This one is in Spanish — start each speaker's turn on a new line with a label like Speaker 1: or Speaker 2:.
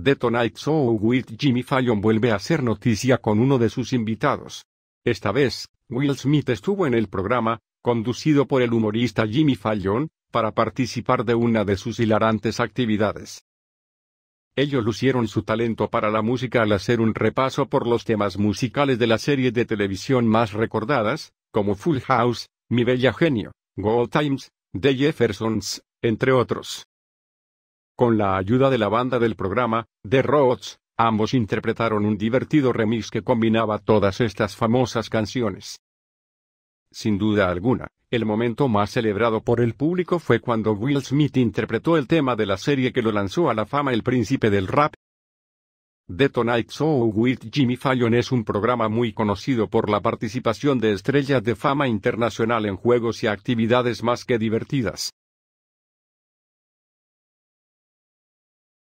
Speaker 1: The Tonight Show with Jimmy Fallon vuelve a ser noticia con uno de sus invitados. Esta vez, Will Smith estuvo en el programa, conducido por el humorista Jimmy Fallon, para participar de una de sus hilarantes actividades. Ellos lucieron su talento para la música al hacer un repaso por los temas musicales de la serie de televisión más recordadas, como Full House, Mi Bella Genio, Gold Times, The Jeffersons, entre otros. Con la ayuda de la banda del programa, The Roots, ambos interpretaron un divertido remix que combinaba todas estas famosas canciones. Sin duda alguna, el momento más celebrado por el público fue cuando Will Smith interpretó el tema de la serie que lo lanzó a la fama el príncipe del rap. The Tonight Show with Jimmy Fallon es un programa muy conocido por la participación de estrellas de fama internacional en juegos y actividades más que divertidas.